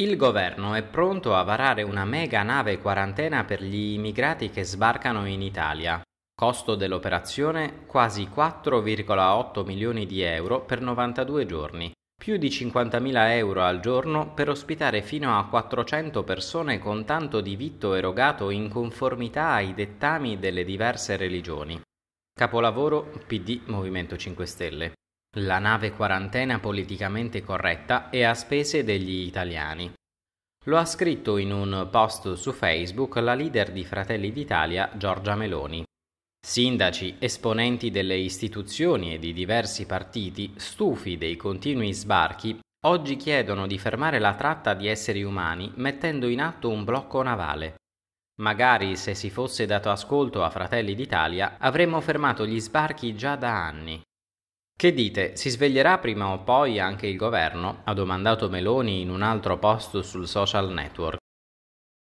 Il governo è pronto a varare una mega nave quarantena per gli immigrati che sbarcano in Italia. Costo dell'operazione quasi 4,8 milioni di euro per 92 giorni, più di 50.000 euro al giorno per ospitare fino a 400 persone con tanto di vitto erogato in conformità ai dettami delle diverse religioni. Capolavoro PD Movimento 5 Stelle. La nave quarantena politicamente corretta è a spese degli italiani. Lo ha scritto in un post su Facebook la leader di Fratelli d'Italia Giorgia Meloni. Sindaci, esponenti delle istituzioni e di diversi partiti, stufi dei continui sbarchi, oggi chiedono di fermare la tratta di esseri umani mettendo in atto un blocco navale. Magari se si fosse dato ascolto a Fratelli d'Italia avremmo fermato gli sbarchi già da anni. Che dite, si sveglierà prima o poi anche il governo? ha domandato Meloni in un altro post sul social network.